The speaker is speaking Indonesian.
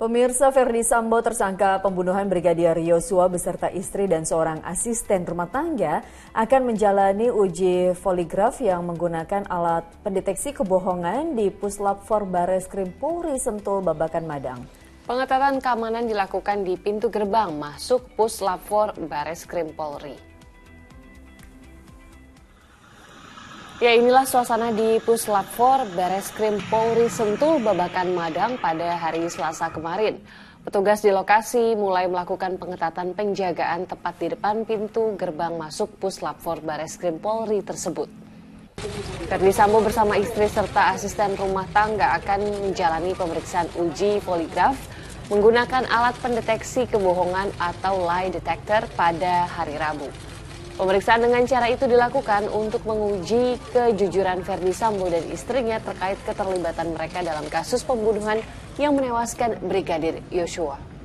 Pemirsa Ferdi Sambo tersangka pembunuhan Brigadir Yosua beserta istri dan seorang asisten rumah tangga akan menjalani uji poligraf yang menggunakan alat pendeteksi kebohongan di Puslap for Bares Polri Sentul Babakan Madang. Pengetatan keamanan dilakukan di pintu gerbang masuk Puslap for Bares Polri. Ya inilah suasana di Puslap 4 Bareskrim Polri Sentul Babakan Madang pada hari Selasa kemarin. Petugas di lokasi mulai melakukan pengetatan penjagaan tepat di depan pintu gerbang masuk Puslap 4 Bareskrim Polri tersebut. Verdi Sambo bersama istri serta asisten rumah tangga akan menjalani pemeriksaan uji poligraf menggunakan alat pendeteksi kebohongan atau lie detector pada hari Rabu. Pemeriksaan dengan cara itu dilakukan untuk menguji kejujuran Verdi Sambo dan istrinya terkait keterlibatan mereka dalam kasus pembunuhan yang menewaskan Brigadir Yosua.